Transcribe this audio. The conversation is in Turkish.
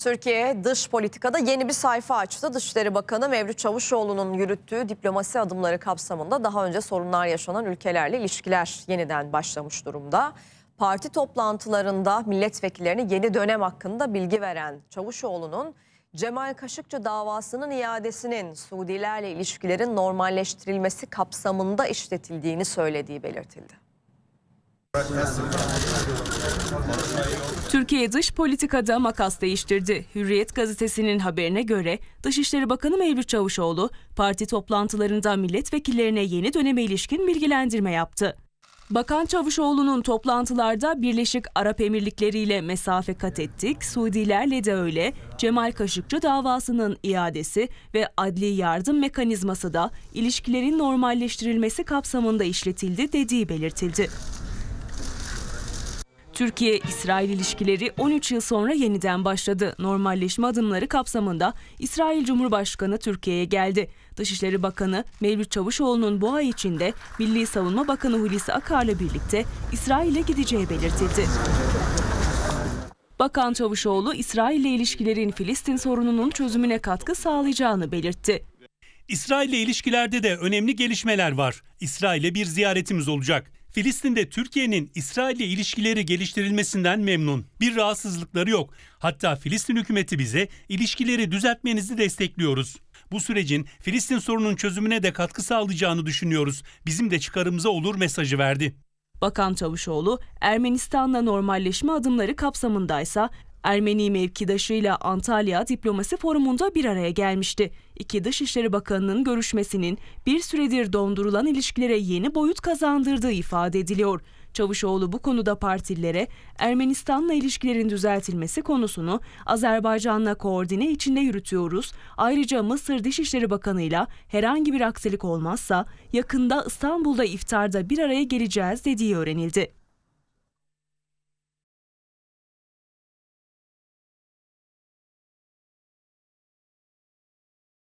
Türkiye dış politikada yeni bir sayfa açtı. Dışişleri Bakanı Mevlüt Çavuşoğlu'nun yürüttüğü diplomasi adımları kapsamında daha önce sorunlar yaşanan ülkelerle ilişkiler yeniden başlamış durumda. Parti toplantılarında milletvekillerini yeni dönem hakkında bilgi veren Çavuşoğlu'nun Cemal Kaşıkçı davasının iadesinin Suudilerle ilişkilerin normalleştirilmesi kapsamında işletildiğini söylediği belirtildi. Türkiye dış politikada makas değiştirdi. Hürriyet gazetesinin haberine göre Dışişleri Bakanı Mevlüt Çavuşoğlu parti toplantılarında milletvekillerine yeni döneme ilişkin bilgilendirme yaptı. Bakan Çavuşoğlu'nun toplantılarda Birleşik Arap Emirlikleri ile mesafe kat ettik, Suudilerle de öyle, Cemal Kaşıkçı davasının iadesi ve adli yardım mekanizması da ilişkilerin normalleştirilmesi kapsamında işletildi dediği belirtildi. Türkiye-İsrail ilişkileri 13 yıl sonra yeniden başladı. Normalleşme adımları kapsamında İsrail Cumhurbaşkanı Türkiye'ye geldi. Dışişleri Bakanı Mevlüt Çavuşoğlu'nun bu ay içinde Milli Savunma Bakanı Hulusi Akar'la birlikte İsrail'e gideceği belirtildi. Bakan Çavuşoğlu, İsrail ile ilişkilerin Filistin sorununun çözümüne katkı sağlayacağını belirtti. İsrail ile ilişkilerde de önemli gelişmeler var. İsrail'e bir ziyaretimiz olacak. Filistin'de Türkiye'nin İsrail ile ilişkileri geliştirilmesinden memnun. Bir rahatsızlıkları yok. Hatta Filistin hükümeti bize ilişkileri düzeltmenizi destekliyoruz. Bu sürecin Filistin sorunun çözümüne de katkı sağlayacağını düşünüyoruz. Bizim de çıkarımıza olur mesajı verdi. Bakan Çavuşoğlu, Ermenistan'la normalleşme adımları kapsamındaysa Ermeni mevkidaşıyla Antalya Diplomasi Forumu'nda bir araya gelmişti. İki Dışişleri Bakanı'nın görüşmesinin bir süredir dondurulan ilişkilere yeni boyut kazandırdığı ifade ediliyor. Çavuşoğlu bu konuda partililere Ermenistan'la ilişkilerin düzeltilmesi konusunu Azerbaycan'la koordine içinde yürütüyoruz. Ayrıca Mısır Dışişleri Bakanı'yla herhangi bir aksilik olmazsa yakında İstanbul'da iftarda bir araya geleceğiz dediği öğrenildi.